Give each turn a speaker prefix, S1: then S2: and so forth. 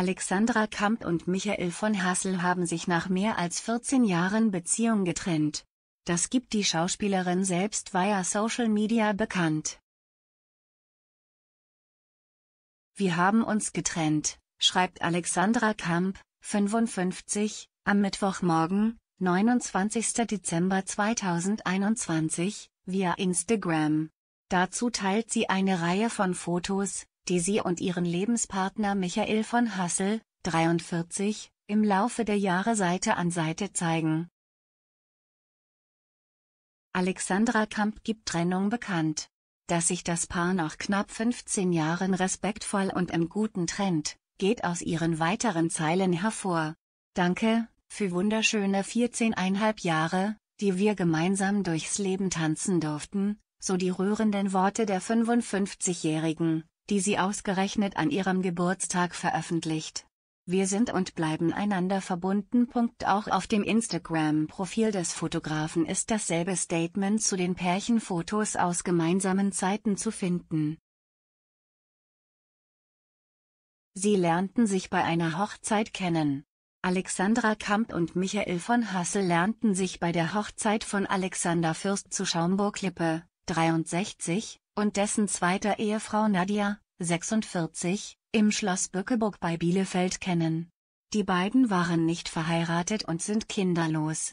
S1: Alexandra Kamp und Michael von Hassel haben sich nach mehr als 14 Jahren Beziehung getrennt. Das gibt die Schauspielerin selbst via Social Media bekannt. Wir haben uns getrennt, schreibt Alexandra Kamp, 55, am Mittwochmorgen, 29. Dezember 2021, via Instagram. Dazu teilt sie eine Reihe von Fotos, die sie und ihren Lebenspartner Michael von Hassel, 43, im Laufe der Jahre Seite an Seite zeigen. Alexandra Kamp gibt Trennung bekannt. Dass sich das Paar nach knapp 15 Jahren respektvoll und im Guten trennt, geht aus ihren weiteren Zeilen hervor. Danke, für wunderschöne 14,5 Jahre, die wir gemeinsam durchs Leben tanzen durften, so die rührenden Worte der 55-Jährigen, die sie ausgerechnet an ihrem Geburtstag veröffentlicht. Wir sind und bleiben einander verbunden. Auch auf dem Instagram-Profil des Fotografen ist dasselbe Statement zu den Pärchenfotos aus gemeinsamen Zeiten zu finden. Sie lernten sich bei einer Hochzeit kennen. Alexandra Kamp und Michael von Hassel lernten sich bei der Hochzeit von Alexander Fürst zu Schaumburg-Lippe, 63, und dessen zweiter Ehefrau Nadia, 46, im Schloss Bückeburg bei Bielefeld kennen. Die beiden waren nicht verheiratet und sind kinderlos.